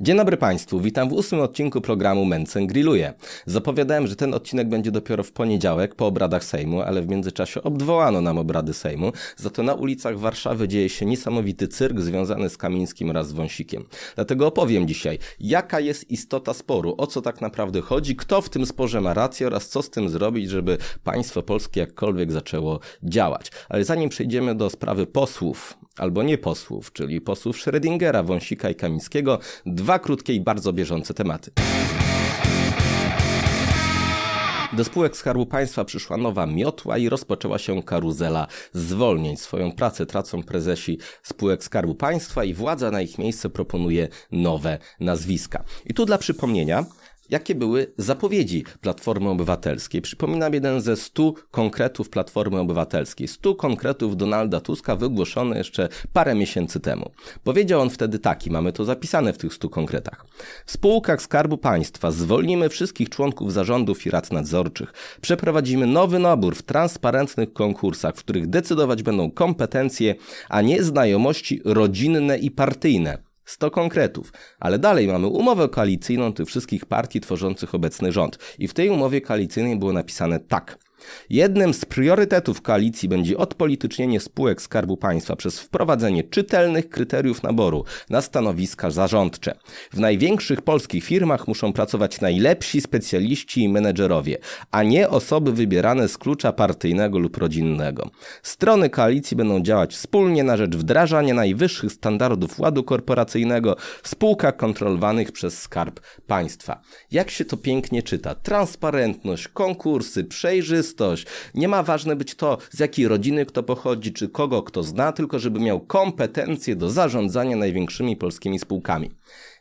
Dzień dobry Państwu, witam w ósmym odcinku programu Mencen Grilluje. Zapowiadałem, że ten odcinek będzie dopiero w poniedziałek po obradach Sejmu, ale w międzyczasie obwołano nam obrady Sejmu, za to na ulicach Warszawy dzieje się niesamowity cyrk związany z Kamińskim oraz z Wąsikiem. Dlatego opowiem dzisiaj, jaka jest istota sporu, o co tak naprawdę chodzi, kto w tym sporze ma rację oraz co z tym zrobić, żeby państwo polskie jakkolwiek zaczęło działać. Ale zanim przejdziemy do sprawy posłów, albo nie posłów, czyli posłów Schrödingera, Wąsika i Kamińskiego, dwa krótkie i bardzo bieżące tematy. Do spółek Skarbu Państwa przyszła nowa miotła i rozpoczęła się karuzela zwolnień. Swoją pracę tracą prezesi spółek Skarbu Państwa i władza na ich miejsce proponuje nowe nazwiska. I tu dla przypomnienia, jakie były zapowiedzi Platformy Obywatelskiej. Przypominam jeden ze stu konkretów Platformy Obywatelskiej, stu konkretów Donalda Tuska wygłoszone jeszcze parę miesięcy temu. Powiedział on wtedy taki, mamy to zapisane w tych stu konkretach. W spółkach Skarbu Państwa zwolnimy wszystkich członków zarządów i rad nadzorczych. Przeprowadzimy nowy nabór w transparentnych konkursach, w których decydować będą kompetencje, a nie znajomości rodzinne i partyjne. 100 konkretów. Ale dalej mamy umowę koalicyjną tych wszystkich partii tworzących obecny rząd. I w tej umowie koalicyjnej było napisane tak – Jednym z priorytetów koalicji będzie odpolitycznienie spółek Skarbu Państwa przez wprowadzenie czytelnych kryteriów naboru na stanowiska zarządcze. W największych polskich firmach muszą pracować najlepsi specjaliści i menedżerowie, a nie osoby wybierane z klucza partyjnego lub rodzinnego. Strony koalicji będą działać wspólnie na rzecz wdrażania najwyższych standardów ładu korporacyjnego w spółkach kontrolowanych przez Skarb Państwa. Jak się to pięknie czyta? Transparentność, konkursy, przejrzystość, czystość. Nie ma ważne być to, z jakiej rodziny kto pochodzi, czy kogo kto zna, tylko żeby miał kompetencje do zarządzania największymi polskimi spółkami.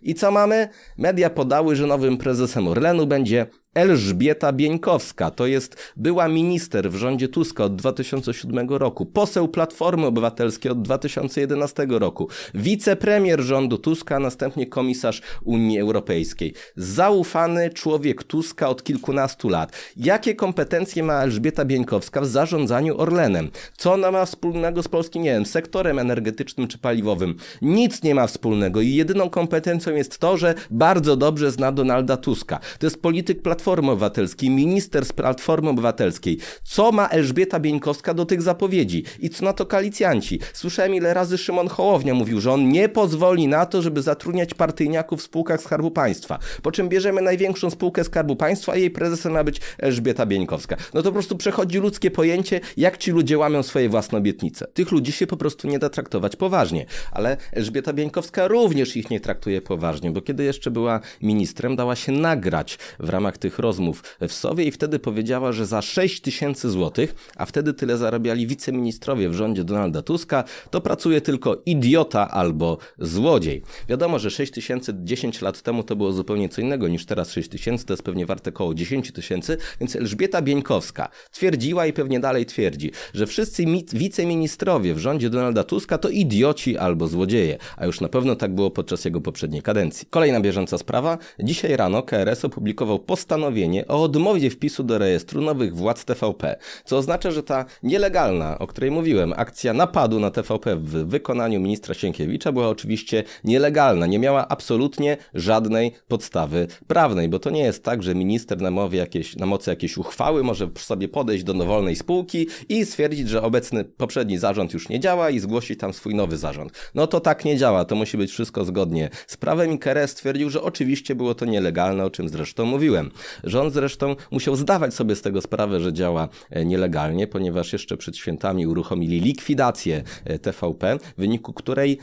I co mamy? Media podały, że nowym prezesem Orlenu będzie Elżbieta Bieńkowska, to jest była minister w rządzie Tuska od 2007 roku, poseł Platformy Obywatelskiej od 2011 roku, wicepremier rządu Tuska, następnie komisarz Unii Europejskiej. Zaufany człowiek Tuska od kilkunastu lat. Jakie kompetencje ma Elżbieta Bieńkowska w zarządzaniu Orlenem? Co ona ma wspólnego z polskim, nie wiem, sektorem energetycznym czy paliwowym? Nic nie ma wspólnego i jedyną kompetencją jest to, że bardzo dobrze zna Donalda Tuska. To jest polityk Platformy Platformy Obywatelskiej, minister z Platformy Obywatelskiej. Co ma Elżbieta Bieńkowska do tych zapowiedzi? I co na to koalicjanci? Słyszałem ile razy Szymon Hołownia mówił, że on nie pozwoli na to, żeby zatrudniać partyjniaków w spółkach Skarbu Państwa. Po czym bierzemy największą spółkę Skarbu Państwa, a jej prezesem ma być Elżbieta Bieńkowska. No to po prostu przechodzi ludzkie pojęcie, jak ci ludzie łamią swoje własne obietnice. Tych ludzi się po prostu nie da traktować poważnie. Ale Elżbieta Bieńkowska również ich nie traktuje poważnie, bo kiedy jeszcze była ministrem, dała się nagrać w ramach tych tych rozmów w Sowie i wtedy powiedziała, że za 6 tysięcy złotych, a wtedy tyle zarabiali wiceministrowie w rządzie Donalda Tuska, to pracuje tylko idiota albo złodziej. Wiadomo, że 6 tysięcy 10 lat temu to było zupełnie co innego niż teraz 6 tysięcy, to jest pewnie warte około 10 tysięcy, więc Elżbieta Bieńkowska twierdziła i pewnie dalej twierdzi, że wszyscy wiceministrowie w rządzie Donalda Tuska to idioci albo złodzieje, a już na pewno tak było podczas jego poprzedniej kadencji. Kolejna bieżąca sprawa. Dzisiaj rano KRS opublikował postanowienie postanowienie o odmowie wpisu do rejestru nowych władz TVP, co oznacza, że ta nielegalna, o której mówiłem, akcja napadu na TVP w wykonaniu ministra Sienkiewicza była oczywiście nielegalna, nie miała absolutnie żadnej podstawy prawnej, bo to nie jest tak, że minister na, mowie jakieś, na mocy jakiejś uchwały może sobie podejść do dowolnej spółki i stwierdzić, że obecny poprzedni zarząd już nie działa i zgłosić tam swój nowy zarząd. No to tak nie działa, to musi być wszystko zgodnie z prawem i KRS stwierdził, że oczywiście było to nielegalne, o czym zresztą mówiłem. Rząd zresztą musiał zdawać sobie z tego sprawę, że działa e, nielegalnie, ponieważ jeszcze przed świętami uruchomili likwidację e, TVP, w wyniku której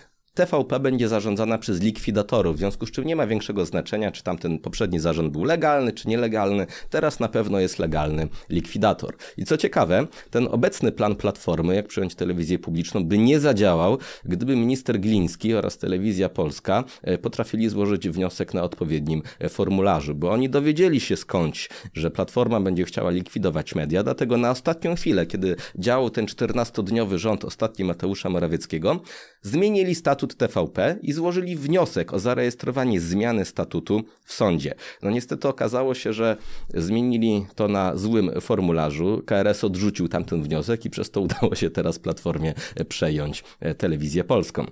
TVP będzie zarządzana przez likwidatorów, w związku z czym nie ma większego znaczenia, czy tamten poprzedni zarząd był legalny, czy nielegalny. Teraz na pewno jest legalny likwidator. I co ciekawe, ten obecny plan Platformy, jak przyjąć telewizję publiczną, by nie zadziałał, gdyby minister Gliński oraz Telewizja Polska e, potrafili złożyć wniosek na odpowiednim e, formularzu, bo oni dowiedzieli się skądś, że Platforma będzie chciała likwidować media, dlatego na ostatnią chwilę, kiedy działał ten 14-dniowy rząd ostatni Mateusza Morawieckiego, zmienili statut TVP i złożyli wniosek o zarejestrowanie zmiany statutu w sądzie. No niestety okazało się, że zmienili to na złym formularzu. KRS odrzucił tamten wniosek i przez to udało się teraz Platformie przejąć e, telewizję polską.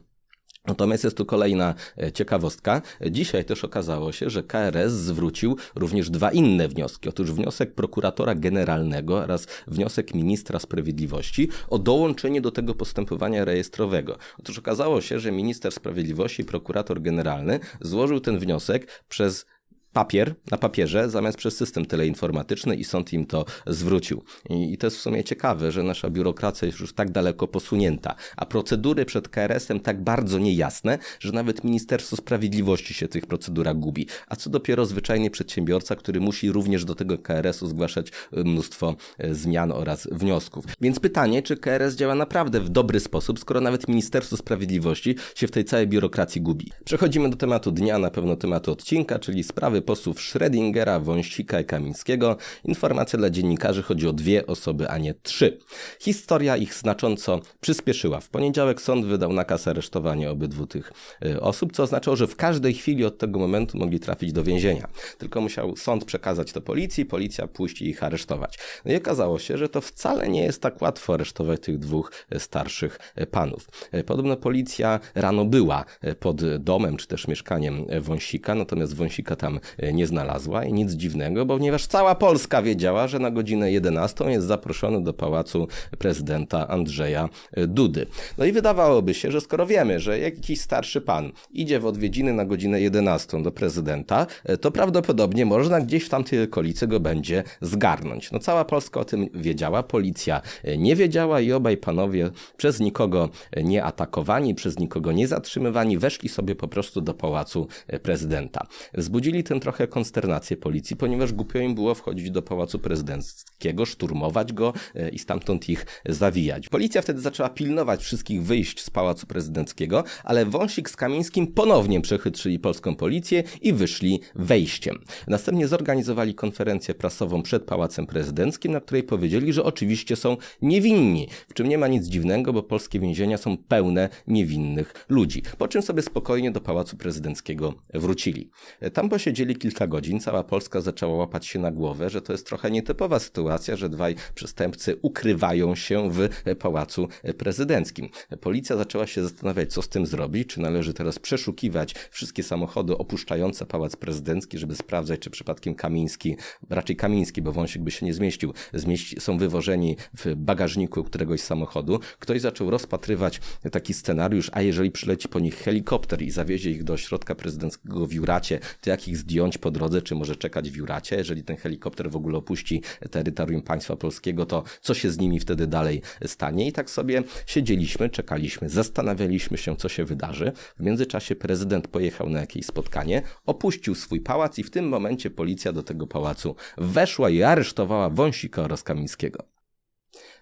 Natomiast jest tu kolejna e, ciekawostka. Dzisiaj też okazało się, że KRS zwrócił również dwa inne wnioski. Otóż wniosek prokuratora generalnego oraz wniosek ministra sprawiedliwości o dołączenie do tego postępowania rejestrowego. Otóż okazało się, że minister sprawiedliwości, prokurator generalny złożył ten wniosek przez papier na papierze zamiast przez system teleinformatyczny i sąd im to zwrócił. I, i to jest w sumie ciekawe, że nasza biurokracja jest już tak daleko posunięta, a procedury przed KRS-em tak bardzo niejasne, że nawet Ministerstwo Sprawiedliwości się w tych procedurach gubi. A co dopiero zwyczajnie przedsiębiorca, który musi również do tego KRS-u zgłaszać y, mnóstwo y, zmian oraz wniosków. Więc pytanie, czy KRS działa naprawdę w dobry sposób, skoro nawet Ministerstwo Sprawiedliwości się w tej całej biurokracji gubi. Przechodzimy do tematu dnia, na pewno tematu odcinka, czyli sprawy posłów Schrödingera, Wąsika i Kamińskiego. Informacja dla dziennikarzy chodzi o dwie osoby, a nie trzy. Historia ich znacząco przyspieszyła. W poniedziałek sąd wydał nakaz aresztowania obydwu tych y, osób, co oznaczało, że w każdej chwili od tego momentu mogli trafić do więzienia. Tylko musiał sąd przekazać to policji, policja pójść i ich aresztować. No i okazało się, że to wcale nie jest tak łatwo aresztować tych dwóch y, starszych y, panów. Podobno policja rano była pod domem czy też mieszkaniem Wąsika, natomiast Wąsika tam E, nie znalazła i nic dziwnego, ponieważ cała Polska wiedziała, że na godzinę 11 jest zaproszony do pałacu prezydenta Andrzeja e, Dudy. No i wydawałoby się, że skoro wiemy, że jakiś starszy pan idzie w odwiedziny na godzinę 11 do prezydenta, e, to prawdopodobnie można gdzieś w tamtej okolicy go będzie zgarnąć. No cała Polska o tym wiedziała, policja nie wiedziała i obaj panowie przez nikogo nie atakowani, przez nikogo nie zatrzymywani, weszli sobie po prostu do pałacu prezydenta. Zbudzili ten potem trochę konsternację policji, ponieważ głupio im było wchodzić do Pałacu Prezydenckiego, szturmować go e, i stamtąd ich zawijać. Policja wtedy zaczęła pilnować wszystkich wyjść z Pałacu Prezydenckiego, ale Wąsik z Kamińskim ponownie przechytrzyli polską policję i wyszli wejściem. Następnie zorganizowali konferencję prasową przed Pałacem Prezydenckim, na której powiedzieli, że oczywiście są niewinni, w czym nie ma nic dziwnego, bo polskie więzienia są pełne niewinnych ludzi. Po czym sobie spokojnie do Pałacu Prezydenckiego wrócili. E, tam posiedzieli Minęli kilka godzin, cała Polska zaczęła łapać się na głowę, że to jest trochę nietypowa sytuacja, że dwaj przestępcy ukrywają się w pałacu prezydenckim. Policja zaczęła się zastanawiać, co z tym zrobić, czy należy teraz przeszukiwać wszystkie samochody opuszczające pałac prezydencki, żeby sprawdzać, czy przypadkiem Kamiński, raczej Kamiński, bo wąsik by się nie zmieścił, zmieści, są wywożeni w bagażniku któregoś samochodu. Ktoś zaczął rozpatrywać taki scenariusz, a jeżeli przyleci po nich helikopter i zawiezie ich do środka prezydenckiego w Juracie, to jak ich zdjęć zdjąć po drodze, czy może czekać w Juracie. Jeżeli ten helikopter w ogóle opuści terytorium państwa polskiego, to co się z nimi wtedy dalej stanie? I tak sobie siedzieliśmy, czekaliśmy, zastanawialiśmy się, co się wydarzy. W międzyczasie prezydent pojechał na jakieś spotkanie, opuścił swój pałac i w tym momencie policja do tego pałacu weszła i aresztowała Wąsika oraz Kamińskiego.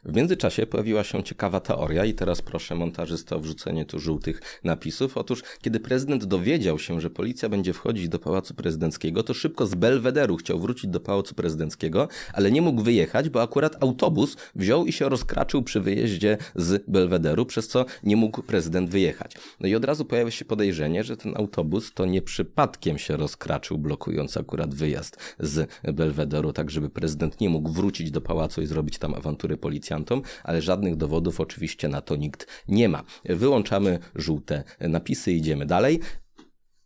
W międzyczasie pojawiła się ciekawa teoria i teraz proszę montażysta o wrzucenie tu żółtych napisów. Otóż, kiedy prezydent dowiedział się, że policja będzie wchodzić do Pałacu Prezydenckiego, to szybko z Belwederu chciał wrócić do Pałacu Prezydenckiego, ale nie mógł wyjechać, bo akurat autobus wziął i się rozkraczył przy wyjeździe z Belwederu, przez co nie mógł prezydent wyjechać. No i od razu pojawia się podejrzenie, że ten autobus to nie przypadkiem się rozkraczył, blokując akurat wyjazd z Belwederu, tak żeby prezydent nie mógł wrócić do pałacu i zrobić tam awantury policjantów policjantom, ale żadnych dowodów oczywiście na to nikt nie ma. Wyłączamy żółte napisy, idziemy dalej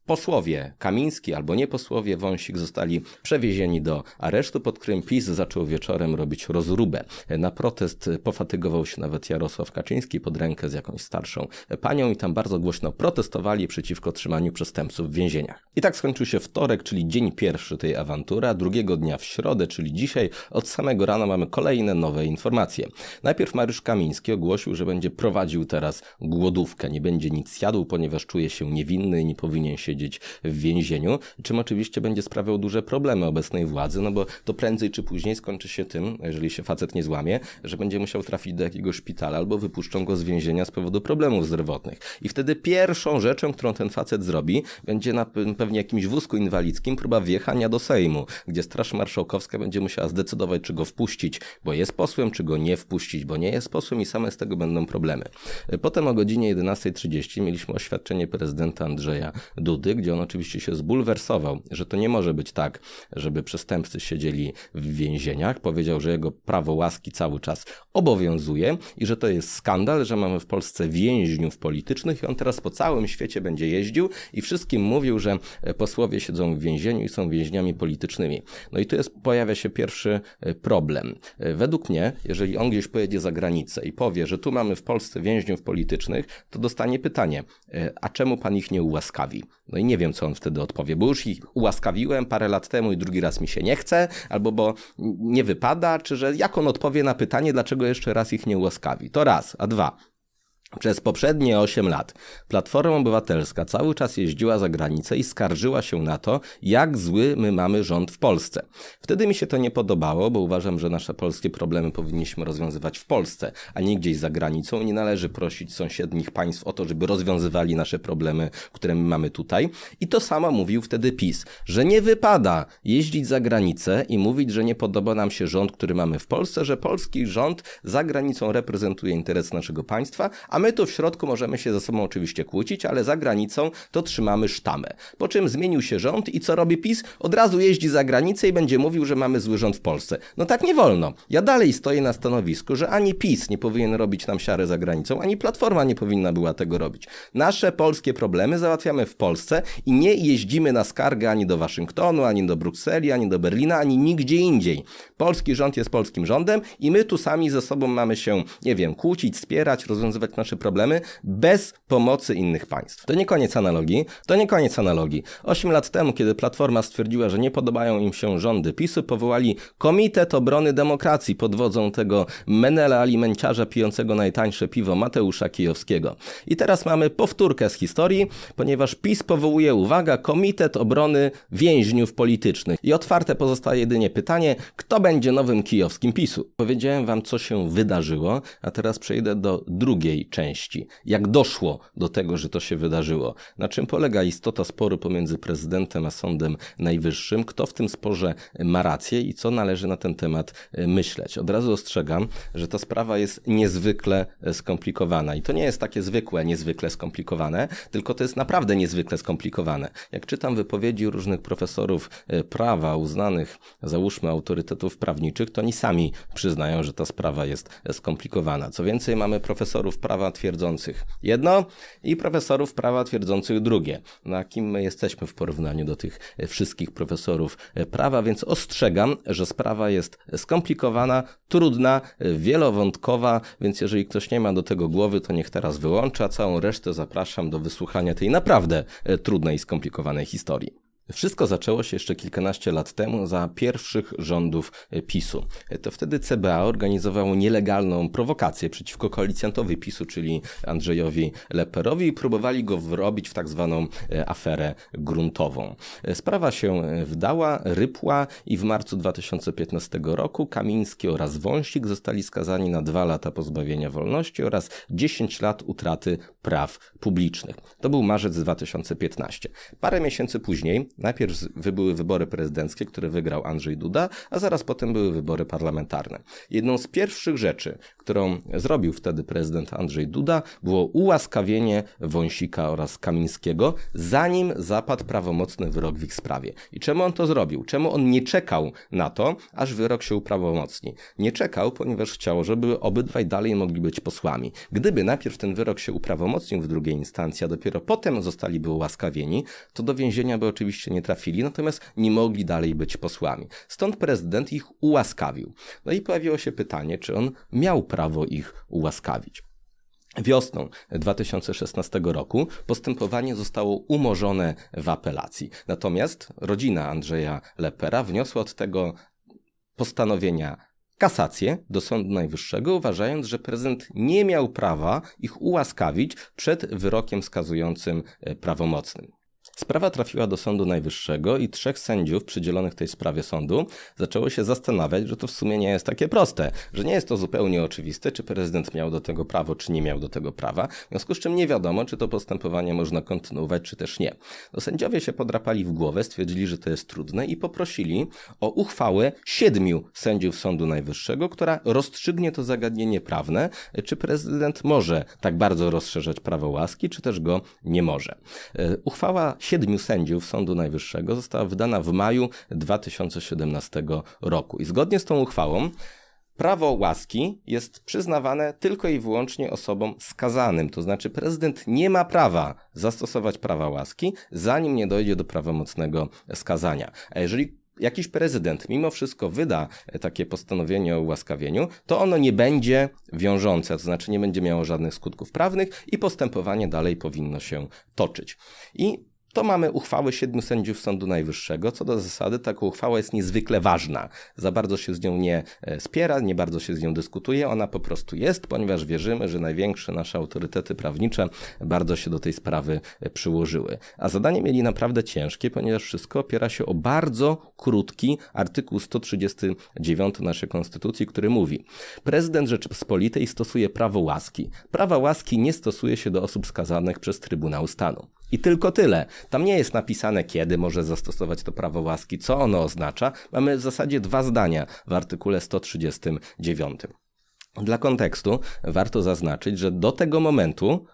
posłowie Kamiński albo nie posłowie Wąsik zostali przewiezieni do aresztu pod Krym. PiS zaczął wieczorem robić rozróbę. Na protest pofatygował się nawet Jarosław Kaczyński pod rękę z jakąś starszą panią i tam bardzo głośno protestowali przeciwko trzymaniu przestępców w więzieniach. I tak skończył się wtorek, czyli dzień pierwszy tej awantury, a drugiego dnia w środę, czyli dzisiaj, od samego rana mamy kolejne nowe informacje. Najpierw Mariusz Kamiński ogłosił, że będzie prowadził teraz głodówkę. Nie będzie nic jadł, ponieważ czuje się niewinny i nie powinien się siedzieć w więzieniu, czym oczywiście będzie sprawiał duże problemy obecnej władzy, no bo to prędzej czy później skończy się tym, jeżeli się facet nie złamie, że będzie musiał trafić do jakiegoś szpitala albo wypuszczą go z więzienia z powodu problemów zdrowotnych. I wtedy pierwszą rzeczą, którą ten facet zrobi, będzie na pewnie jakimś wózku inwalidzkim próba wjechania do Sejmu, gdzie Straż Marszałkowska będzie musiała zdecydować, czy go wpuścić, bo jest posłem, czy go nie wpuścić, bo nie jest posłem i same z tego będą problemy. Potem o godzinie 11.30 mieliśmy oświadczenie prezydenta Andrzeja Dudy, gdzie on oczywiście się zbulwersował, że to nie może być tak, żeby przestępcy siedzieli w więzieniach. Powiedział, że jego prawo łaski cały czas obowiązuje i że to jest skandal, że mamy w Polsce więźniów politycznych i on teraz po całym świecie będzie jeździł i wszystkim mówił, że posłowie siedzą w więzieniu i są więźniami politycznymi. No i tu jest, pojawia się pierwszy e, problem. E, według mnie, jeżeli on gdzieś pojedzie za granicę i powie, że tu mamy w Polsce więźniów politycznych, to dostanie pytanie, e, a czemu pan ich nie ułaskawi? No no i nie wiem, co on wtedy odpowie, bo już ich ułaskawiłem parę lat temu i drugi raz mi się nie chce, albo bo nie wypada, czy że jak on odpowie na pytanie, dlaczego jeszcze raz ich nie ułaskawi. To raz, a dwa. Przez poprzednie 8 lat Platforma Obywatelska cały czas jeździła za granicę i skarżyła się na to, jak zły my mamy rząd w Polsce. Wtedy mi się to nie podobało, bo uważam, że nasze polskie problemy powinniśmy rozwiązywać w Polsce, a nie gdzieś za granicą. Nie należy prosić sąsiednich państw o to, żeby rozwiązywali nasze problemy, które my mamy tutaj. I to samo mówił wtedy PiS, że nie wypada jeździć za granicę i mówić, że nie podoba nam się rząd, który mamy w Polsce, że polski rząd za granicą reprezentuje interes naszego państwa, a a my tu w środku możemy się ze sobą oczywiście kłócić, ale za granicą to trzymamy sztamę. Po czym zmienił się rząd i co robi PiS? Od razu jeździ za granicę i będzie mówił, że mamy zły rząd w Polsce. No tak nie wolno. Ja dalej stoję na stanowisku, że ani PiS nie powinien robić nam siary za granicą, ani Platforma nie powinna była tego robić. Nasze polskie problemy załatwiamy w Polsce i nie jeździmy na skargę ani do Waszyngtonu, ani do Brukseli, ani do Berlina, ani nigdzie indziej. Polski rząd jest polskim rządem i my tu sami ze sobą mamy się, nie wiem, kłócić, spierać, rozwiązywać nasze nasze problemy bez pomocy innych państw. To nie koniec analogii, to nie koniec analogii. Osiem lat temu, kiedy Platforma stwierdziła, że nie podobają im się rządy PiSu, powołali Komitet Obrony Demokracji pod wodzą tego menela alimenciarza pijącego najtańsze piwo Mateusza Kijowskiego. I teraz mamy powtórkę z historii, ponieważ PiS powołuje, uwaga, Komitet Obrony Więźniów Politycznych. I otwarte pozostaje jedynie pytanie, kto będzie nowym kijowskim PiSu? Powiedziałem wam, co się wydarzyło, a teraz przejdę do drugiej części części. Jak doszło do tego, że to się wydarzyło? Na czym polega istota sporu pomiędzy prezydentem a Sądem Najwyższym? Kto w tym sporze ma rację i co należy na ten temat e, myśleć? Od razu ostrzegam, że ta sprawa jest niezwykle e, skomplikowana i to nie jest takie zwykłe, niezwykle skomplikowane, tylko to jest naprawdę niezwykle skomplikowane. Jak czytam wypowiedzi różnych profesorów e, prawa, uznanych, załóżmy, autorytetów prawniczych, to oni sami przyznają, że ta sprawa jest skomplikowana. Co więcej, mamy profesorów prawa prawa twierdzących jedno i profesorów prawa twierdzących drugie. Na kim my jesteśmy w porównaniu do tych e, wszystkich profesorów e, prawa, więc ostrzegam, że sprawa jest skomplikowana, trudna, e, wielowątkowa, więc jeżeli ktoś nie ma do tego głowy, to niech teraz wyłącza. Całą resztę zapraszam do wysłuchania tej naprawdę trudnej i skomplikowanej historii. Wszystko zaczęło się jeszcze kilkanaście lat temu za pierwszych rządów e, PiSu. E, to wtedy CBA organizowało nielegalną prowokację przeciwko koalicjantowi PiSu, czyli Andrzejowi Leperowi i próbowali go wrobić w tak zwaną e, aferę gruntową. Sprawa się wdała, rypła i w marcu 2015 roku Kamiński oraz Wąsik zostali skazani na dwa lata pozbawienia wolności oraz 10 lat utraty praw publicznych. To był marzec 2015. Parę miesięcy później Najpierw były wybory prezydenckie, które wygrał Andrzej Duda, a zaraz potem były wybory parlamentarne. Jedną z pierwszych rzeczy, którą zrobił wtedy prezydent Andrzej Duda, było ułaskawienie Wąsika oraz Kamińskiego, zanim zapadł prawomocny wyrok w ich sprawie. I czemu on to zrobił? Czemu on nie czekał na to, aż wyrok się uprawomocni? Nie czekał, ponieważ chciał, żeby obydwaj dalej mogli być posłami. Gdyby najpierw ten wyrok się uprawomocnił w drugiej instancji, a dopiero potem zostaliby ułaskawieni, to do więzienia by oczywiście się nie trafili, natomiast nie mogli dalej być posłami. Stąd prezydent ich ułaskawił. No i pojawiło się pytanie, czy on miał prawo ich ułaskawić. Wiosną 2016 roku postępowanie zostało umorzone w apelacji. Natomiast rodzina Andrzeja Lepera wniosła od tego postanowienia kasację do Sądu Najwyższego, uważając, że prezydent nie miał prawa ich ułaskawić przed wyrokiem skazującym e, prawomocnym. Sprawa trafiła do Sądu Najwyższego i trzech sędziów przydzielonych tej sprawie sądu zaczęło się zastanawiać, że to w sumie nie jest takie proste, że nie jest to zupełnie oczywiste, czy prezydent miał do tego prawo, czy nie miał do tego prawa, w związku z czym nie wiadomo, czy to postępowanie można kontynuować, czy też nie. No, sędziowie się podrapali w głowę, stwierdzili, że to jest trudne i poprosili o uchwałę siedmiu sędziów Sądu Najwyższego, która rozstrzygnie to zagadnienie prawne, czy prezydent może tak bardzo rozszerzać prawo łaski, czy też go nie może. E, uchwała siedmiu sędziów Sądu Najwyższego została wydana w maju 2017 roku. I zgodnie z tą uchwałą Prawo łaski jest przyznawane tylko i wyłącznie osobom skazanym, to znaczy prezydent nie ma prawa zastosować prawa łaski, zanim nie dojdzie do prawomocnego skazania. A jeżeli jakiś prezydent mimo wszystko wyda e, takie postanowienie o ułaskawieniu, to ono nie będzie wiążące, to znaczy nie będzie miało żadnych skutków prawnych i postępowanie dalej powinno się toczyć. I to mamy uchwałę siedmiu sędziów Sądu Najwyższego. Co do zasady, taka uchwała jest niezwykle ważna. Za bardzo się z nią nie e, spiera, nie bardzo się z nią dyskutuje. Ona po prostu jest, ponieważ wierzymy, że największe nasze autorytety prawnicze bardzo się do tej sprawy e, przyłożyły. A zadanie mieli naprawdę ciężkie, ponieważ wszystko opiera się o bardzo krótki artykuł 139 naszej Konstytucji, który mówi: Prezydent Rzeczypospolitej stosuje prawo łaski. Prawa łaski nie stosuje się do osób skazanych przez Trybunał Stanu. I tylko tyle. Tam nie jest napisane, kiedy może zastosować to prawo łaski, co ono oznacza. Mamy w zasadzie dwa zdania w artykule 139. Dla kontekstu warto zaznaczyć, że do tego momentu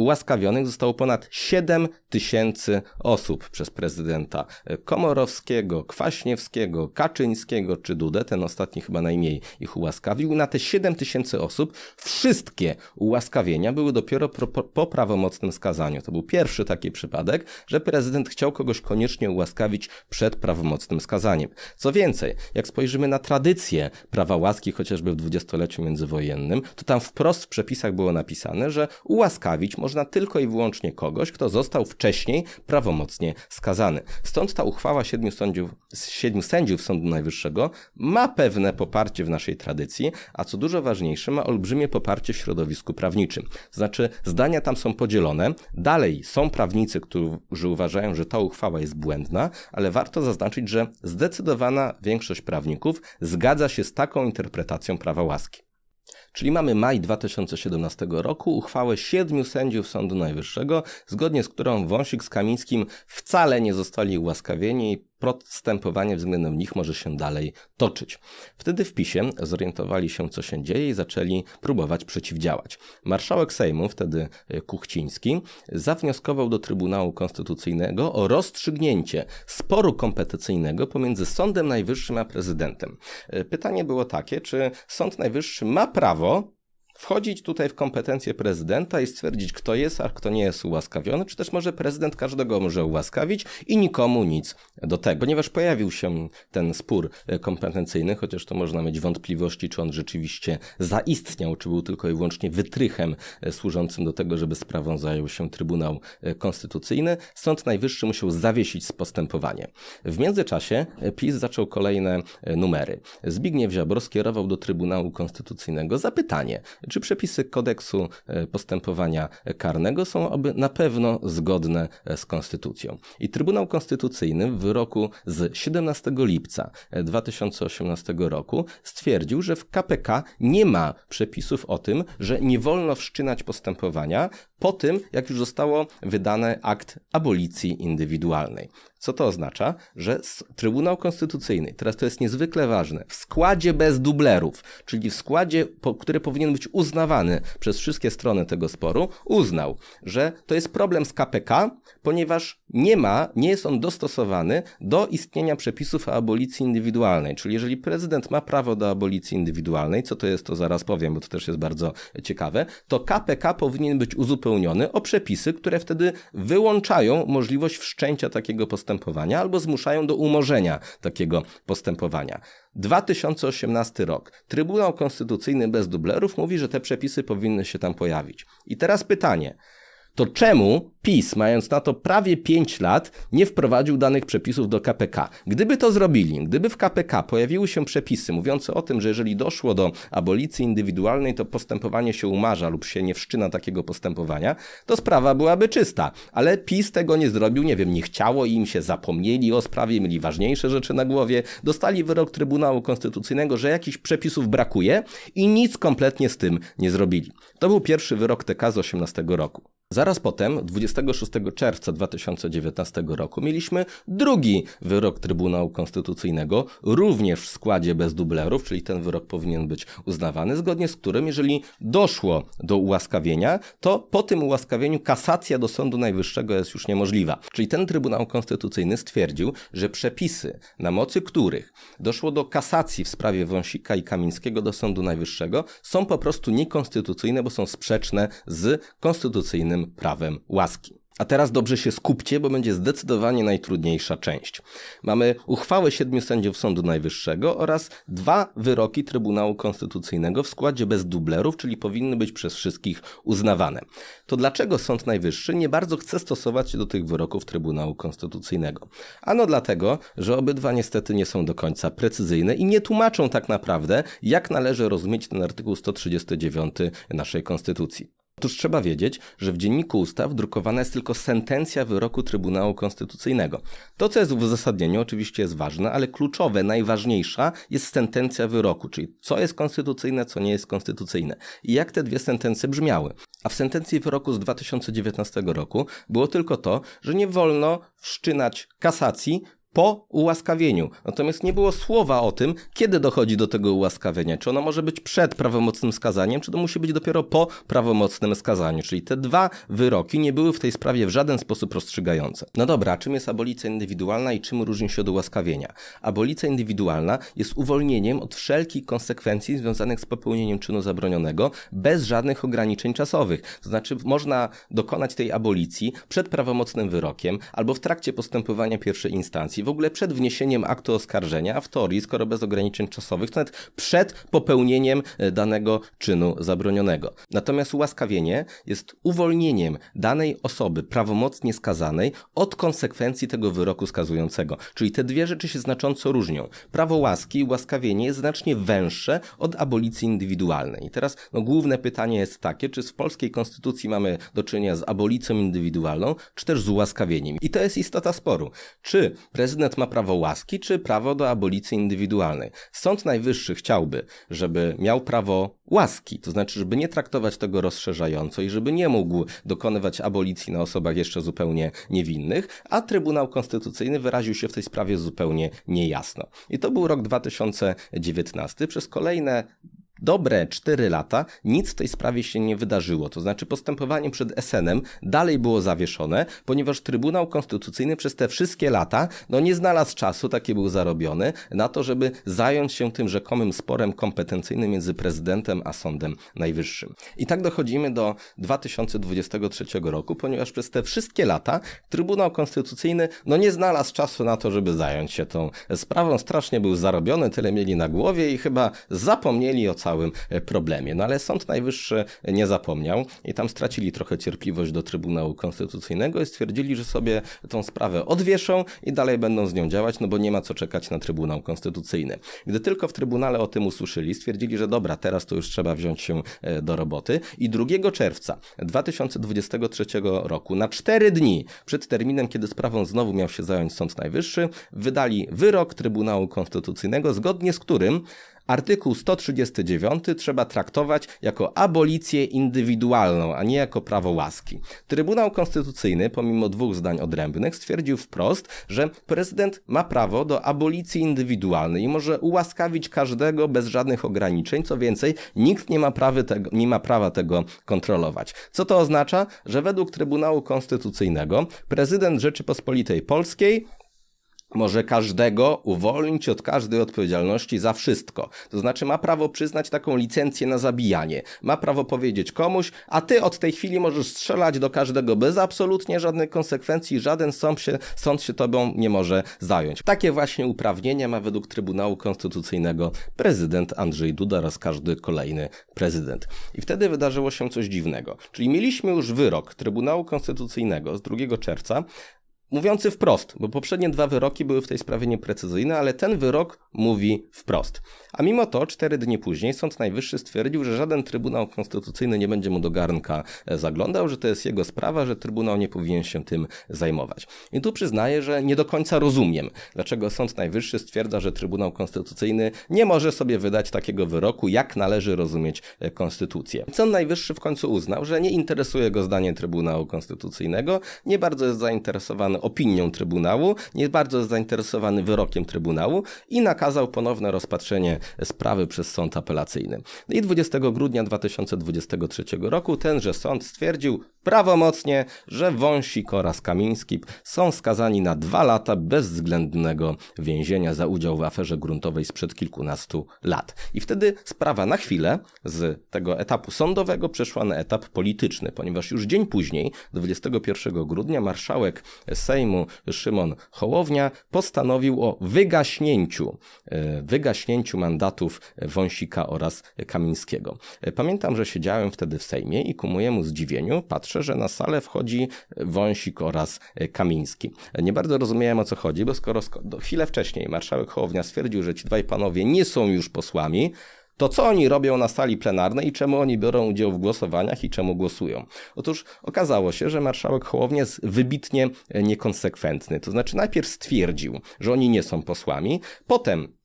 ułaskawionych zostało ponad 7 tysięcy osób przez prezydenta Komorowskiego, Kwaśniewskiego, Kaczyńskiego czy Dudę, ten ostatni chyba najmniej ich ułaskawił. Na te 7 tysięcy osób wszystkie ułaskawienia były dopiero po, po prawomocnym skazaniu. To był pierwszy taki przypadek, że prezydent chciał kogoś koniecznie ułaskawić przed prawomocnym skazaniem. Co więcej, jak spojrzymy na tradycję prawa łaski, chociażby w dwudziestoleciu międzywojennym, to tam wprost w przepisach było napisane, że ułaskawić może można tylko i wyłącznie kogoś, kto został wcześniej prawomocnie skazany. Stąd ta uchwała siedmiu sędziów, siedmiu sędziów Sądu Najwyższego ma pewne poparcie w naszej tradycji, a co dużo ważniejsze, ma olbrzymie poparcie w środowisku prawniczym. Znaczy, zdania tam są podzielone. Dalej są prawnicy, którzy uważają, że ta uchwała jest błędna, ale warto zaznaczyć, że zdecydowana większość prawników zgadza się z taką interpretacją prawa łaski. Czyli mamy maj 2017 roku, uchwałę siedmiu sędziów Sądu Najwyższego, zgodnie z którą Wąsik z Kamińskim wcale nie zostali ułaskawieni postępowanie względem nich może się dalej toczyć. Wtedy w PiSie zorientowali się, co się dzieje i zaczęli próbować przeciwdziałać. Marszałek Sejmu, wtedy e, Kuchciński, zawnioskował do Trybunału Konstytucyjnego o rozstrzygnięcie sporu kompetencyjnego pomiędzy Sądem Najwyższym a prezydentem. E, pytanie było takie, czy Sąd Najwyższy ma prawo wchodzić tutaj w kompetencje prezydenta i stwierdzić, kto jest, a kto nie jest ułaskawiony, czy też może prezydent każdego może ułaskawić i nikomu nic do tego, ponieważ pojawił się ten spór e, kompetencyjny, chociaż to można mieć wątpliwości, czy on rzeczywiście zaistniał, czy był tylko i wyłącznie wytrychem e, służącym do tego, żeby sprawą zajął się Trybunał e, Konstytucyjny. Sąd Najwyższy musiał zawiesić postępowanie. W międzyczasie PiS zaczął kolejne numery. Zbigniew Ziobro skierował do Trybunału Konstytucyjnego zapytanie, czy przepisy kodeksu e, postępowania karnego są aby na pewno zgodne e, z konstytucją. I Trybunał Konstytucyjny w wyroku z 17 lipca 2018 e, roku stwierdził, że w KPK nie ma przepisów o tym, że nie wolno wszczynać postępowania po tym, jak już zostało wydane akt abolicji indywidualnej. Co to oznacza? Że Trybunał Konstytucyjny, teraz to jest niezwykle ważne, w składzie bez dublerów, czyli w składzie, który powinien być uznawany przez wszystkie strony tego sporu, uznał, że to jest problem z KPK, ponieważ nie ma, nie jest on dostosowany do istnienia przepisów o abolicji indywidualnej. Czyli jeżeli prezydent ma prawo do abolicji indywidualnej, co to jest, to zaraz powiem, bo to też jest bardzo ciekawe, to KPK powinien być uzupełniony o przepisy, które wtedy wyłączają możliwość wszczęcia takiego postępowania postępowania albo zmuszają do umorzenia takiego postępowania. 2018 rok. Trybunał Konstytucyjny bez dublerów mówi, że te przepisy powinny się tam pojawić. I teraz pytanie to czemu PiS, mając na to prawie 5 lat, nie wprowadził danych przepisów do KPK? Gdyby to zrobili, gdyby w KPK pojawiły się przepisy mówiące o tym, że jeżeli doszło do abolicji indywidualnej, to postępowanie się umarza lub się nie wszczyna takiego postępowania, to sprawa byłaby czysta. Ale PiS tego nie zrobił, nie wiem, nie chciało im się, zapomnieli o sprawie, mieli ważniejsze rzeczy na głowie, dostali wyrok Trybunału Konstytucyjnego, że jakichś przepisów brakuje i nic kompletnie z tym nie zrobili. To był pierwszy wyrok TK z 18 roku. Zaraz potem, 26 czerwca 2019 roku, mieliśmy drugi wyrok Trybunału Konstytucyjnego, również w składzie bez dublerów, czyli ten wyrok powinien być uznawany, zgodnie z którym, jeżeli doszło do ułaskawienia, to po tym ułaskawieniu kasacja do Sądu Najwyższego jest już niemożliwa. Czyli ten Trybunał Konstytucyjny stwierdził, że przepisy, na mocy których doszło do kasacji w sprawie Wąsika i Kamińskiego do Sądu Najwyższego, są po prostu niekonstytucyjne, bo są sprzeczne z konstytucyjnym zwanym prawem łaski. A teraz dobrze się skupcie, bo będzie zdecydowanie najtrudniejsza część. Mamy uchwałę siedmiu sędziów Sądu Najwyższego oraz dwa wyroki Trybunału Konstytucyjnego w składzie bez dublerów, czyli powinny być przez wszystkich uznawane. To dlaczego Sąd Najwyższy nie bardzo chce stosować się do tych wyroków Trybunału Konstytucyjnego? Ano dlatego, że obydwa niestety nie są do końca precyzyjne i nie tłumaczą tak naprawdę, jak należy rozumieć ten artykuł 139 naszej Konstytucji. Otóż trzeba wiedzieć, że w dzienniku ustaw drukowana jest tylko sentencja wyroku Trybunału Konstytucyjnego. To, co jest w uzasadnieniu, oczywiście jest ważne, ale kluczowe, najważniejsza jest sentencja wyroku, czyli co jest konstytucyjne, co nie jest konstytucyjne. I jak te dwie sentencje brzmiały. A w sentencji wyroku z 2019 roku było tylko to, że nie wolno wszczynać kasacji po ułaskawieniu. Natomiast nie było słowa o tym, kiedy dochodzi do tego ułaskawienia. Czy ono może być przed prawomocnym skazaniem, czy to musi być dopiero po prawomocnym skazaniu. Czyli te dwa wyroki nie były w tej sprawie w żaden sposób rozstrzygające. No dobra, czym jest abolicja indywidualna i czym różni się od ułaskawienia? Abolicja indywidualna jest uwolnieniem od wszelkich konsekwencji związanych z popełnieniem czynu zabronionego bez żadnych ograniczeń czasowych. To znaczy można dokonać tej abolicji przed prawomocnym wyrokiem albo w trakcie postępowania pierwszej instancji apelacji, w ogóle przed wniesieniem aktu oskarżenia, a w teorii, skoro bez ograniczeń czasowych, to nawet przed popełnieniem e, danego czynu zabronionego. Natomiast ułaskawienie jest uwolnieniem danej osoby prawomocnie skazanej od konsekwencji tego wyroku skazującego. Czyli te dwie rzeczy się znacząco różnią. Prawo łaski i ułaskawienie jest znacznie węższe od abolicji indywidualnej. I teraz no, główne pytanie jest takie, czy w polskiej konstytucji mamy do czynienia z abolicją indywidualną, czy też z ułaskawieniem. I to jest istota sporu. Czy prezydent prezydent ma prawo łaski czy prawo do abolicji indywidualnej. Sąd Najwyższy chciałby, żeby miał prawo łaski, to znaczy, żeby nie traktować tego rozszerzająco i żeby nie mógł dokonywać abolicji na osobach jeszcze zupełnie niewinnych, a Trybunał Konstytucyjny wyraził się w tej sprawie zupełnie niejasno. I to był rok 2019. Przez kolejne dobre 4 lata nic w tej sprawie się nie wydarzyło. To znaczy postępowanie przed SN-em dalej było zawieszone, ponieważ Trybunał Konstytucyjny przez te wszystkie lata no, nie znalazł czasu, taki był zarobiony, na to, żeby zająć się tym rzekomym sporem kompetencyjnym między prezydentem a Sądem Najwyższym. I tak dochodzimy do 2023 roku, ponieważ przez te wszystkie lata Trybunał Konstytucyjny no, nie znalazł czasu na to, żeby zająć się tą sprawą. Strasznie był zarobiony, tyle mieli na głowie i chyba zapomnieli o całym całym e, problemie. No ale Sąd Najwyższy nie zapomniał i tam stracili trochę cierpliwość do Trybunału Konstytucyjnego i stwierdzili, że sobie tą sprawę odwieszą i dalej będą z nią działać, no bo nie ma co czekać na Trybunał Konstytucyjny. Gdy tylko w Trybunale o tym usłyszeli, stwierdzili, że dobra, teraz to już trzeba wziąć się e, do roboty i 2 czerwca 2023 roku, na 4 dni przed terminem, kiedy sprawą znowu miał się zająć Sąd Najwyższy, wydali wyrok Trybunału Konstytucyjnego, zgodnie z którym artykuł 139 trzeba traktować jako abolicję indywidualną, a nie jako prawo łaski. Trybunał Konstytucyjny, pomimo dwóch zdań odrębnych, stwierdził wprost, że prezydent ma prawo do abolicji indywidualnej i może ułaskawić każdego bez żadnych ograniczeń. Co więcej, nikt nie ma, prawy tego, nie ma prawa tego kontrolować. Co to oznacza? Że według Trybunału Konstytucyjnego prezydent Rzeczypospolitej Polskiej może każdego uwolnić od każdej odpowiedzialności za wszystko. To znaczy ma prawo przyznać taką licencję na zabijanie. Ma prawo powiedzieć komuś, a ty od tej chwili możesz strzelać do każdego bez absolutnie żadnych konsekwencji, żaden sąd się, sąd się tobą nie może zająć. Takie właśnie uprawnienia ma według Trybunału Konstytucyjnego prezydent Andrzej Duda oraz każdy kolejny prezydent. I wtedy wydarzyło się coś dziwnego. Czyli mieliśmy już wyrok Trybunału Konstytucyjnego z 2 czerwca, mówiący wprost, bo poprzednie dwa wyroki były w tej sprawie nieprecyzyjne, ale ten wyrok mówi wprost. A mimo to, cztery dni później Sąd Najwyższy stwierdził, że żaden Trybunał Konstytucyjny nie będzie mu do garnka e, zaglądał, że to jest jego sprawa, że Trybunał nie powinien się tym zajmować. I tu przyznaję, że nie do końca rozumiem, dlaczego Sąd Najwyższy stwierdza, że Trybunał Konstytucyjny nie może sobie wydać takiego wyroku, jak należy rozumieć e, Konstytucję. Sąd Najwyższy w końcu uznał, że nie interesuje go zdanie Trybunału Konstytucyjnego, nie bardzo jest zainteresowany opinią Trybunału, nie bardzo jest zainteresowany wyrokiem Trybunału i nakazał ponowne rozpatrzenie sprawy przez sąd apelacyjny. I 20 grudnia 2023 roku tenże sąd stwierdził prawomocnie, że Wąsik oraz Kamiński są skazani na dwa lata bezwzględnego więzienia za udział w aferze gruntowej sprzed kilkunastu lat. I wtedy sprawa na chwilę z tego etapu sądowego przeszła na etap polityczny, ponieważ już dzień później, 21 grudnia, marszałek Sejmu Szymon Hołownia postanowił o wygaśnięciu, e, wygaśnięciu mandatu mandatów Wąsika oraz Kamińskiego. Pamiętam, że siedziałem wtedy w Sejmie i ku mojemu zdziwieniu patrzę, że na salę wchodzi Wąsik oraz Kamiński. Nie bardzo rozumiałem o co chodzi, bo skoro do chwilę wcześniej marszałek Hołownia stwierdził, że ci dwaj panowie nie są już posłami, to co oni robią na sali plenarnej i czemu oni biorą udział w głosowaniach i czemu głosują. Otóż okazało się, że marszałek Hołownia jest wybitnie e, niekonsekwentny. To znaczy najpierw stwierdził, że oni nie są posłami, potem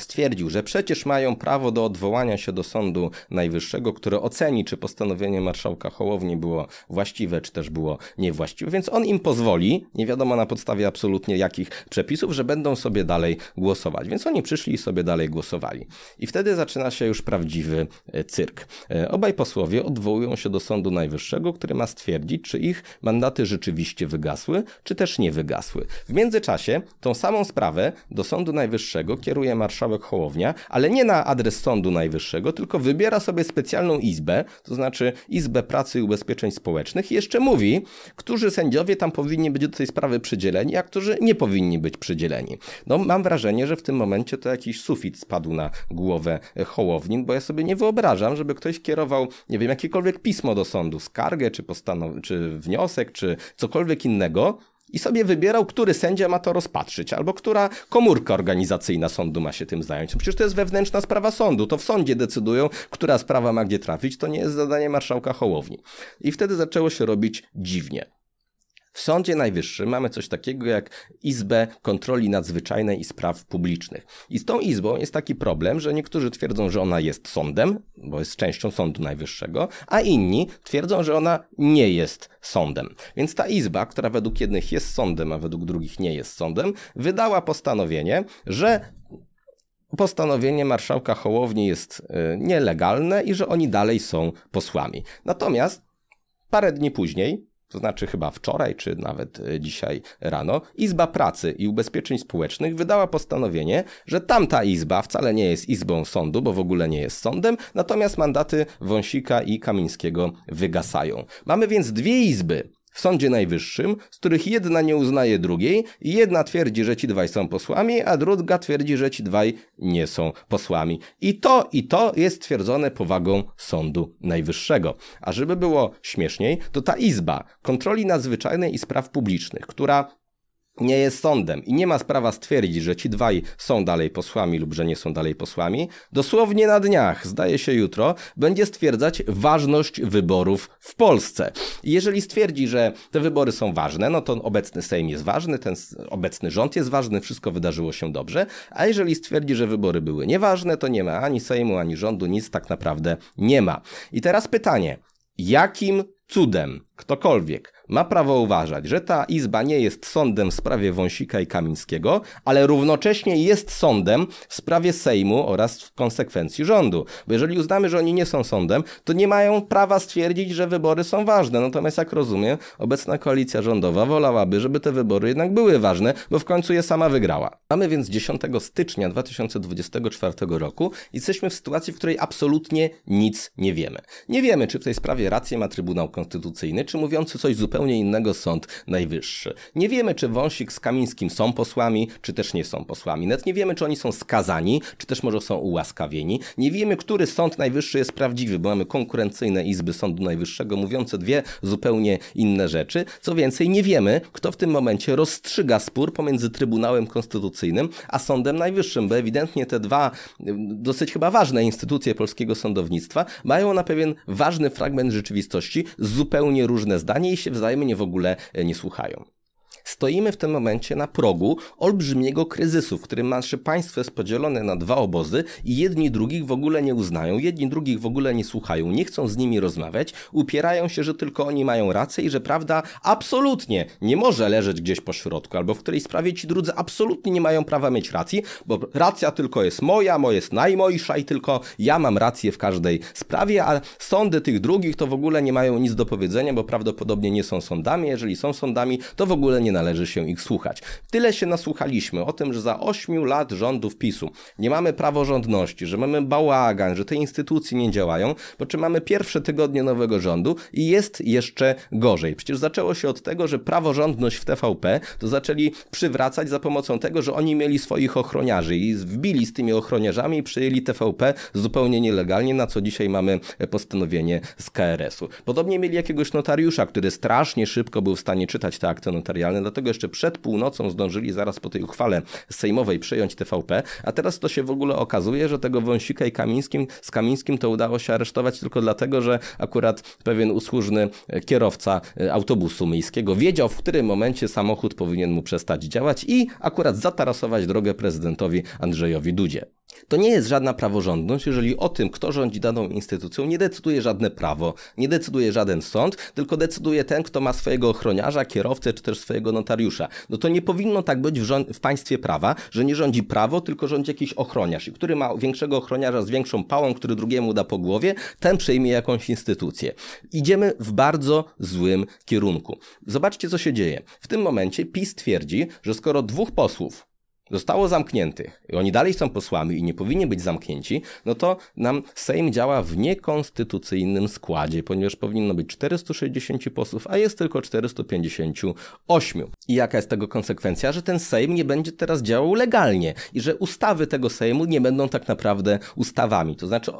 Stwierdził, że przecież mają prawo do odwołania się do Sądu Najwyższego, który oceni, czy postanowienie marszałka Hołowni było właściwe, czy też było niewłaściwe, więc on im pozwoli, nie wiadomo na podstawie absolutnie jakich przepisów, że będą sobie dalej głosować. Więc oni przyszli i sobie dalej głosowali. I wtedy zaczyna się już prawdziwy e, cyrk. E, obaj posłowie odwołują się do Sądu Najwyższego, który ma stwierdzić, czy ich mandaty rzeczywiście wygasły, czy też nie wygasły. W międzyczasie tą samą sprawę do Sądu Najwyższego kieruje marszałek marszałek Hołownia, ale nie na adres Sądu Najwyższego, tylko wybiera sobie specjalną izbę, to znaczy Izbę Pracy i Ubezpieczeń Społecznych i jeszcze mówi, którzy sędziowie tam powinni być do tej sprawy przydzieleni, a którzy nie powinni być przydzieleni. No mam wrażenie, że w tym momencie to jakiś sufit spadł na głowę Hołownin, bo ja sobie nie wyobrażam, żeby ktoś kierował, nie wiem, jakiekolwiek pismo do sądu, skargę czy, postanow- czy wniosek, czy cokolwiek innego, i sobie wybierał, który sędzia ma to rozpatrzyć, albo która komórka organizacyjna sądu ma się tym zająć. No przecież to jest wewnętrzna sprawa sądu, to w sądzie decydują, która sprawa ma gdzie trafić, to nie jest zadanie marszałka Hołowni. I wtedy zaczęło się robić dziwnie. W Sądzie Najwyższym mamy coś takiego jak Izbę Kontroli Nadzwyczajnej i Spraw Publicznych. I z tą Izbą jest taki problem, że niektórzy twierdzą, że ona jest sądem, bo jest częścią Sądu Najwyższego, a inni twierdzą, że ona nie jest sądem. Więc ta Izba, która według jednych jest sądem, a według drugich nie jest sądem, wydała postanowienie, że postanowienie marszałka Hołowni jest y, nielegalne i że oni dalej są posłami. Natomiast parę dni później to znaczy chyba wczoraj, czy nawet e, dzisiaj rano, Izba Pracy i Ubezpieczeń Społecznych wydała postanowienie, że tamta izba wcale nie jest izbą sądu, bo w ogóle nie jest sądem, natomiast mandaty Wąsika i Kamińskiego wygasają. Mamy więc dwie izby w Sądzie Najwyższym, z których jedna nie uznaje drugiej i jedna twierdzi, że ci dwaj są posłami, a druga twierdzi, że ci dwaj nie są posłami. I to i to jest twierdzone powagą Sądu Najwyższego. A żeby było śmieszniej, to ta Izba Kontroli Nadzwyczajnej i Spraw Publicznych, która nie jest sądem i nie ma sprawa stwierdzić, że ci dwaj są dalej posłami lub że nie są dalej posłami, dosłownie na dniach, zdaje się jutro, będzie stwierdzać ważność wyborów w Polsce. I jeżeli stwierdzi, że te wybory są ważne, no to obecny Sejm jest ważny, ten obecny rząd jest ważny, wszystko wydarzyło się dobrze, a jeżeli stwierdzi, że wybory były nieważne, to nie ma ani Sejmu, ani rządu, nic tak naprawdę nie ma. I teraz pytanie, jakim cudem ktokolwiek ma prawo uważać, że ta izba nie jest sądem w sprawie Wąsika i Kamińskiego, ale równocześnie jest sądem w sprawie Sejmu oraz w konsekwencji rządu. Bo jeżeli uznamy, że oni nie są sądem, to nie mają prawa stwierdzić, że wybory są ważne. Natomiast jak rozumiem, obecna koalicja rządowa wolałaby, żeby te wybory jednak były ważne, bo w końcu je sama wygrała. Mamy więc 10 stycznia 2024 roku i jesteśmy w sytuacji, w której absolutnie nic nie wiemy. Nie wiemy, czy w tej sprawie rację ma Trybunał konstytucyjny, czy mówiący coś zupełnie innego Sąd Najwyższy. Nie wiemy, czy Wąsik z Kamińskim są posłami, czy też nie są posłami. Nawet nie wiemy, czy oni są skazani, czy też może są ułaskawieni. Nie wiemy, który Sąd Najwyższy jest prawdziwy, bo mamy konkurencyjne izby Sądu Najwyższego mówiące dwie zupełnie inne rzeczy. Co więcej, nie wiemy, kto w tym momencie rozstrzyga spór pomiędzy Trybunałem Konstytucyjnym a Sądem Najwyższym, bo ewidentnie te dwa y, dosyć chyba ważne instytucje polskiego sądownictwa mają na pewien ważny fragment rzeczywistości zupełnie różne zdanie i się wzajemnie w ogóle e, nie słuchają. Stoimy w tym momencie na progu olbrzymiego kryzysu, w którym nasze państwo jest podzielone na dwa obozy i jedni drugich w ogóle nie uznają, jedni drugich w ogóle nie słuchają, nie chcą z nimi rozmawiać, upierają się, że tylko oni mają rację i że prawda absolutnie nie może leżeć gdzieś po środku, albo w której sprawie ci drudzy absolutnie nie mają prawa mieć racji, bo racja tylko jest moja, moja jest najmojsza i tylko ja mam rację w każdej sprawie, a sądy tych drugich to w ogóle nie mają nic do powiedzenia, bo prawdopodobnie nie są sądami, jeżeli są sądami, to w ogóle nie należy się ich słuchać. Tyle się nasłuchaliśmy o tym, że za 8 lat rządów PiSu nie mamy praworządności, że mamy bałagan, że te instytucje nie działają, bo czym mamy pierwsze tygodnie nowego rządu i jest jeszcze gorzej. Przecież zaczęło się od tego, że praworządność w TVP to zaczęli przywracać za pomocą tego, że oni mieli swoich ochroniarzy i wbili z tymi ochroniarzami i przyjęli TVP zupełnie nielegalnie, na co dzisiaj mamy e, postanowienie z KRS-u. Podobnie mieli jakiegoś notariusza, który strasznie szybko był w stanie czytać te akty notarialne, dlatego jeszcze przed północą zdążyli zaraz po tej uchwale sejmowej przejąć TVP, a teraz to się w ogóle okazuje, że tego Wąsika i Kamińskim, z Kamińskim to udało się aresztować tylko dlatego, że akurat pewien usłużny e, kierowca e, autobusu miejskiego wiedział, w którym momencie samochód powinien mu przestać działać i akurat zatarasować drogę prezydentowi Andrzejowi Dudzie. To nie jest żadna praworządność, jeżeli o tym, kto rządzi daną instytucją, nie decyduje żadne prawo, nie decyduje żaden sąd, tylko decyduje ten, kto ma swojego ochroniarza, kierowcę czy też swojego notariusza. No to nie powinno tak być w, w państwie prawa, że nie rządzi prawo, tylko rządzi jakiś ochroniarz. I który ma większego ochroniarza z większą pałą, który drugiemu da po głowie, ten przejmie jakąś instytucję. Idziemy w bardzo złym kierunku. Zobaczcie, co się dzieje. W tym momencie PiS twierdzi, że skoro dwóch posłów zostało zamkniętych i oni dalej są posłami i nie powinni być zamknięci, no to nam Sejm działa w niekonstytucyjnym składzie, ponieważ powinno być 460 posłów, a jest tylko 458. I jaka jest tego konsekwencja? Że ten Sejm nie będzie teraz działał legalnie i że ustawy tego Sejmu nie będą tak naprawdę ustawami. To znaczy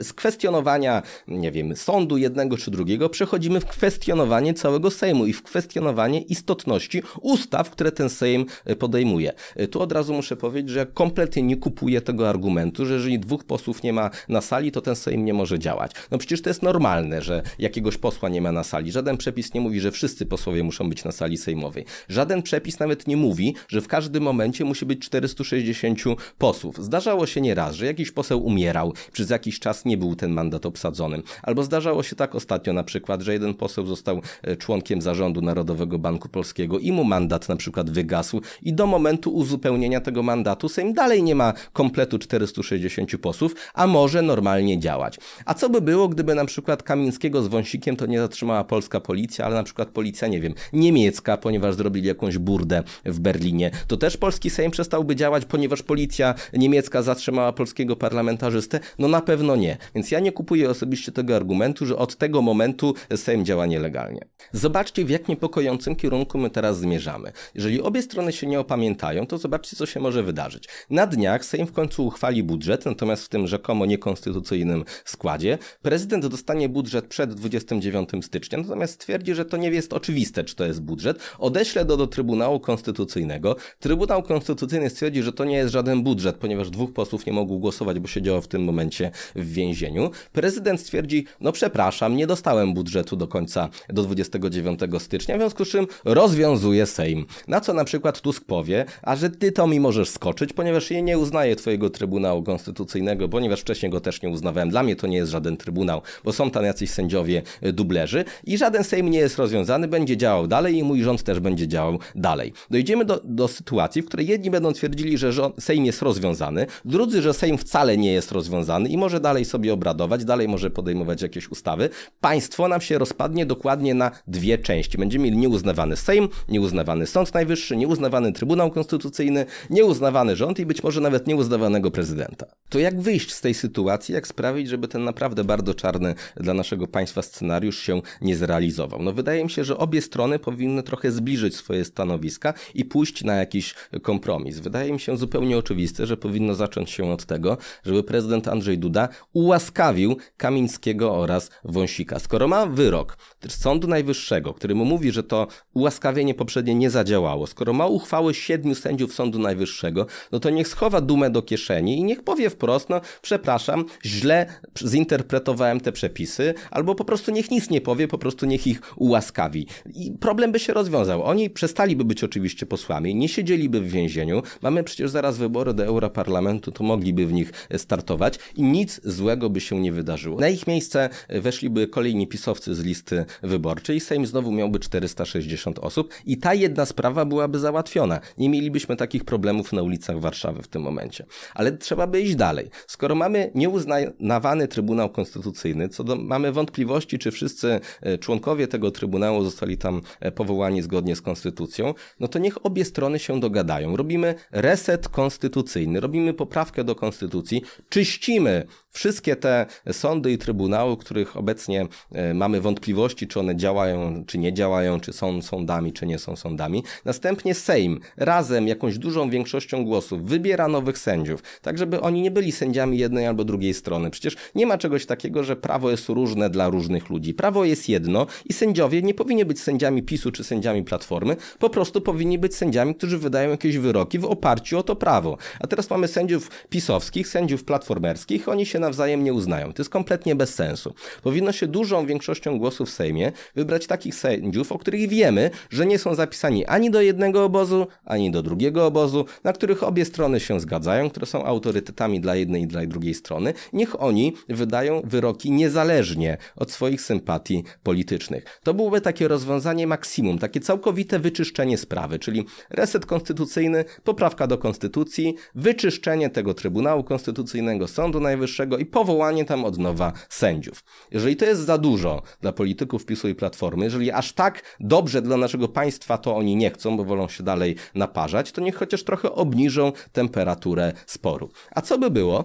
z kwestionowania, nie wiem, sądu jednego czy drugiego przechodzimy w kwestionowanie całego Sejmu i w kwestionowanie istotności ustaw, które ten Sejm y, podejmuje. Y, tu od razu muszę powiedzieć, że kompletnie nie kupuję tego argumentu, że jeżeli dwóch posłów nie ma na sali, to ten Sejm nie może działać. No przecież to jest normalne, że jakiegoś posła nie ma na sali. Żaden przepis nie mówi, że wszyscy posłowie muszą być na sali sejmowej. Żaden przepis nawet nie mówi, że w każdym momencie musi być 460 posłów. Zdarzało się nieraz, że jakiś poseł umierał, przez jakiś czas nie był ten mandat obsadzony. Albo zdarzało się tak ostatnio na przykład, że jeden poseł został e, członkiem zarządu Narodowego Banku Polskiego i mu mandat na przykład wygasł i do momentu uzupełnienia pełnienia tego mandatu Sejm dalej nie ma kompletu 460 posłów, a może normalnie działać. A co by było, gdyby na przykład Kamińskiego z Wąsikiem to nie zatrzymała polska policja, ale na przykład policja, nie wiem, niemiecka, ponieważ zrobili jakąś burdę w Berlinie. To też polski Sejm przestałby działać, ponieważ policja niemiecka zatrzymała polskiego parlamentarzystę? No na pewno nie. Więc ja nie kupuję osobiście tego argumentu, że od tego momentu Sejm działa nielegalnie. Zobaczcie, w jak niepokojącym kierunku my teraz zmierzamy. Jeżeli obie strony się nie opamiętają, to zobaczcie, co się może wydarzyć. Na dniach Sejm w końcu uchwali budżet, natomiast w tym rzekomo niekonstytucyjnym składzie prezydent dostanie budżet przed 29 stycznia, natomiast twierdzi, że to nie jest oczywiste, czy to jest budżet. Odeślę do, do Trybunału Konstytucyjnego. Trybunał Konstytucyjny stwierdzi, że to nie jest żaden budżet, ponieważ dwóch posłów nie mogło głosować, bo siedziało w tym momencie w więzieniu. Prezydent stwierdzi, no przepraszam, nie dostałem budżetu do końca, do 29 stycznia, w związku z czym rozwiązuje Sejm. Na co na przykład Tusk powie, a że ty Tomi możesz skoczyć, ponieważ jej nie uznaje twojego Trybunału Konstytucyjnego, ponieważ wcześniej go też nie uznawałem. Dla mnie to nie jest żaden Trybunał, bo są tam jacyś sędziowie e, dublerzy i żaden Sejm nie jest rozwiązany, będzie działał dalej i mój rząd też będzie działał dalej. Dojdziemy do, do sytuacji, w której jedni będą twierdzili, że rząd, Sejm jest rozwiązany, drudzy, że Sejm wcale nie jest rozwiązany i może dalej sobie obradować, dalej może podejmować jakieś ustawy. Państwo nam się rozpadnie dokładnie na dwie części. Będziemy mieli nieuznawany Sejm, nieuznawany Sąd Najwyższy, nieuznawany Trybunał Konstytucyjny, nieuznawany rząd i być może nawet nieuznawanego prezydenta. To jak wyjść z tej sytuacji, jak sprawić, żeby ten naprawdę bardzo czarny dla naszego państwa scenariusz się nie zrealizował? No wydaje mi się, że obie strony powinny trochę zbliżyć swoje stanowiska i pójść na jakiś kompromis. Wydaje mi się zupełnie oczywiste, że powinno zacząć się od tego, żeby prezydent Andrzej Duda ułaskawił Kamińskiego oraz Wąsika. Skoro ma wyrok Sądu Najwyższego, który mu mówi, że to ułaskawienie poprzednie nie zadziałało, skoro ma uchwały siedmiu sędziów Sądu Sądu Najwyższego, no to niech schowa dumę do kieszeni i niech powie wprost, no przepraszam, źle zinterpretowałem te przepisy, albo po prostu niech nic nie powie, po prostu niech ich ułaskawi. I problem by się rozwiązał. Oni przestaliby być oczywiście posłami, nie siedzieliby w więzieniu. Mamy przecież zaraz wybory do Europarlamentu, to mogliby w nich e, startować i nic złego by się nie wydarzyło. Na ich miejsce e, weszliby kolejni pisowcy z listy wyborczej Sejm znowu miałby 460 osób i ta jedna sprawa byłaby załatwiona. Nie mielibyśmy takich wszystkich problemów na ulicach Warszawy w tym momencie. Ale trzeba by iść dalej. Skoro mamy nieuznawany Trybunał Konstytucyjny, co do, mamy wątpliwości, czy wszyscy e, członkowie tego Trybunału zostali tam e, powołani zgodnie z Konstytucją, no to niech obie strony się dogadają. Robimy reset konstytucyjny, robimy poprawkę do Konstytucji, czyścimy wszystkie te sądy i trybunały, których obecnie e, mamy wątpliwości, czy one działają, czy nie działają, czy są sądami, czy nie są sądami. Następnie Sejm razem jakąś dużą dużą większością głosów wybiera nowych sędziów, tak żeby oni nie byli sędziami jednej albo drugiej strony. Przecież nie ma czegoś takiego, że prawo jest różne dla różnych ludzi. Prawo jest jedno i sędziowie nie powinni być sędziami PiSu czy sędziami Platformy, po prostu powinni być sędziami, którzy wydają jakieś wyroki w oparciu o to prawo. A teraz mamy sędziów pisowskich, sędziów platformerskich, oni się nawzajem nie uznają. To jest kompletnie bez sensu. Powinno się dużą większością głosów w Sejmie wybrać takich sędziów, o których wiemy, że nie są zapisani ani do jednego obozu, ani do drugiego obozu, obozu, na których obie strony się zgadzają, które są autorytetami dla jednej i dla drugiej strony, niech oni wydają wyroki niezależnie od swoich sympatii politycznych. To byłoby takie rozwiązanie maksimum, takie całkowite wyczyszczenie sprawy, czyli reset konstytucyjny, poprawka do konstytucji, wyczyszczenie tego Trybunału Konstytucyjnego, Sądu Najwyższego i powołanie tam od nowa sędziów. Jeżeli to jest za dużo dla polityków PiSu i Platformy, jeżeli aż tak dobrze dla naszego państwa to oni nie chcą, bo wolą się dalej naparzać, to niech choć chociaż trochę obniżą temperaturę sporu. A co by było,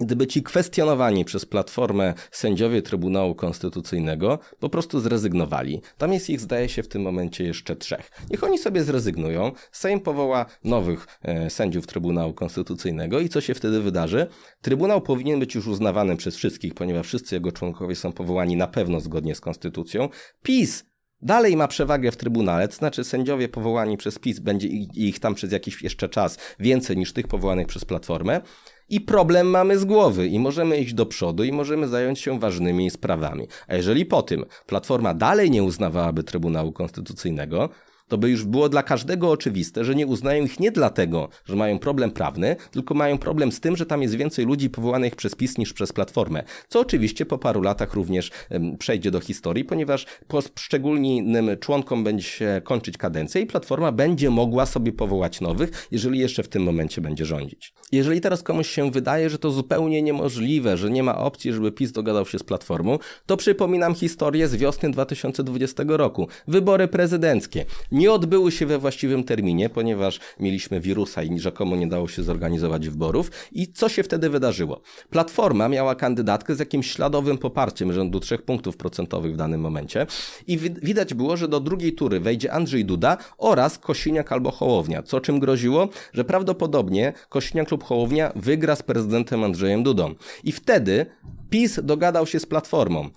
gdyby ci kwestionowani przez Platformę sędziowie Trybunału Konstytucyjnego po prostu zrezygnowali. Tam jest ich, zdaje się, w tym momencie jeszcze trzech. Niech oni sobie zrezygnują, Sejm powoła nowych e, sędziów Trybunału Konstytucyjnego i co się wtedy wydarzy? Trybunał powinien być już uznawany przez wszystkich, ponieważ wszyscy jego członkowie są powołani na pewno zgodnie z Konstytucją. PiS dalej ma przewagę w Trybunale, to znaczy sędziowie powołani przez PiS, będzie ich tam przez jakiś jeszcze czas więcej niż tych powołanych przez Platformę i problem mamy z głowy i możemy iść do przodu i możemy zająć się ważnymi sprawami. A jeżeli po tym Platforma dalej nie uznawałaby Trybunału Konstytucyjnego, to by już było dla każdego oczywiste, że nie uznają ich nie dlatego, że mają problem prawny, tylko mają problem z tym, że tam jest więcej ludzi powołanych przez PiS niż przez Platformę. Co oczywiście po paru latach również przejdzie do historii, ponieważ poszczególnym członkom będzie się kończyć kadencja i Platforma będzie mogła sobie powołać nowych, jeżeli jeszcze w tym momencie będzie rządzić. Jeżeli teraz komuś się wydaje, że to zupełnie niemożliwe, że nie ma opcji, żeby PiS dogadał się z Platformą, to przypominam historię z wiosny 2020 roku. Wybory prezydenckie nie odbyły się we właściwym terminie, ponieważ mieliśmy wirusa i rzekomo nie dało się zorganizować wyborów. I co się wtedy wydarzyło? Platforma miała kandydatkę z jakimś śladowym poparciem rzędu 3 punktów procentowych w danym momencie i wi widać było, że do drugiej tury wejdzie Andrzej Duda oraz Kosiniak albo Hołownia, co czym groziło, że prawdopodobnie Kosiniak lub Hołownia wygra z prezydentem Andrzejem Dudą. I wtedy PiS dogadał się z Platformą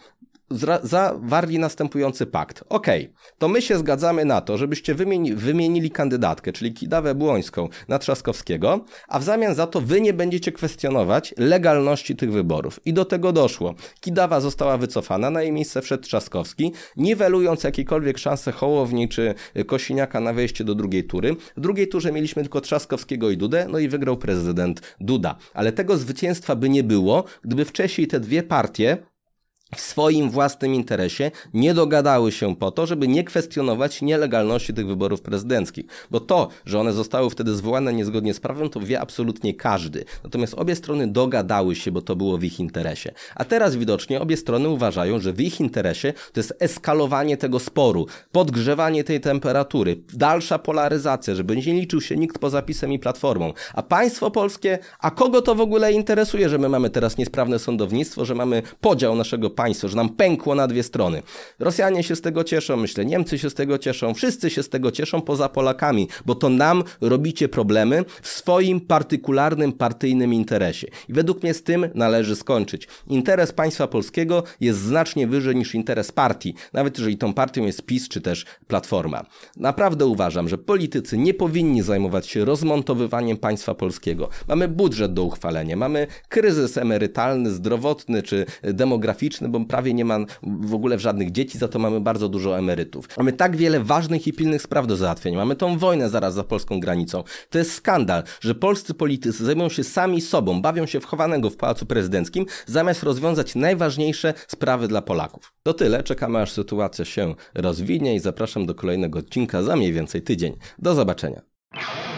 zawarli następujący pakt. Ok, to my się zgadzamy na to, żebyście wymieni, wymienili kandydatkę, czyli Kidawę Błońską na Trzaskowskiego, a w zamian za to wy nie będziecie kwestionować legalności tych wyborów. I do tego doszło. Kidawa została wycofana, na jej miejsce wszedł Trzaskowski, niwelując jakiekolwiek szanse Hołowni czy Kosiniaka na wejście do drugiej tury. W drugiej turze mieliśmy tylko Trzaskowskiego i Dudę, no i wygrał prezydent Duda. Ale tego zwycięstwa by nie było, gdyby wcześniej te dwie partie, w swoim własnym interesie nie dogadały się po to, żeby nie kwestionować nielegalności tych wyborów prezydenckich. Bo to, że one zostały wtedy zwołane niezgodnie z prawem, to wie absolutnie każdy. Natomiast obie strony dogadały się, bo to było w ich interesie. A teraz widocznie obie strony uważają, że w ich interesie to jest eskalowanie tego sporu, podgrzewanie tej temperatury, dalsza polaryzacja, żeby nie liczył się nikt poza PiSem i Platformą. A państwo polskie, a kogo to w ogóle interesuje, że my mamy teraz niesprawne sądownictwo, że mamy podział naszego państwa, państwo, że nam pękło na dwie strony. Rosjanie się z tego cieszą, myślę, Niemcy się z tego cieszą, wszyscy się z tego cieszą poza Polakami, bo to nam robicie problemy w swoim partykularnym, partyjnym interesie. I według mnie z tym należy skończyć. Interes państwa polskiego jest znacznie wyżej niż interes partii, nawet jeżeli tą partią jest PiS czy też Platforma. Naprawdę uważam, że politycy nie powinni zajmować się rozmontowywaniem państwa polskiego. Mamy budżet do uchwalenia, mamy kryzys emerytalny, zdrowotny czy demograficzny, bo prawie nie ma w ogóle żadnych dzieci, za to mamy bardzo dużo emerytów. Mamy tak wiele ważnych i pilnych spraw do załatwienia. Mamy tą wojnę zaraz za polską granicą. To jest skandal, że polscy politycy zajmują się sami sobą, bawią się w chowanego w Pałacu Prezydenckim, zamiast rozwiązać najważniejsze sprawy dla Polaków. To tyle, czekamy aż sytuacja się rozwinie i zapraszam do kolejnego odcinka za mniej więcej tydzień. Do zobaczenia.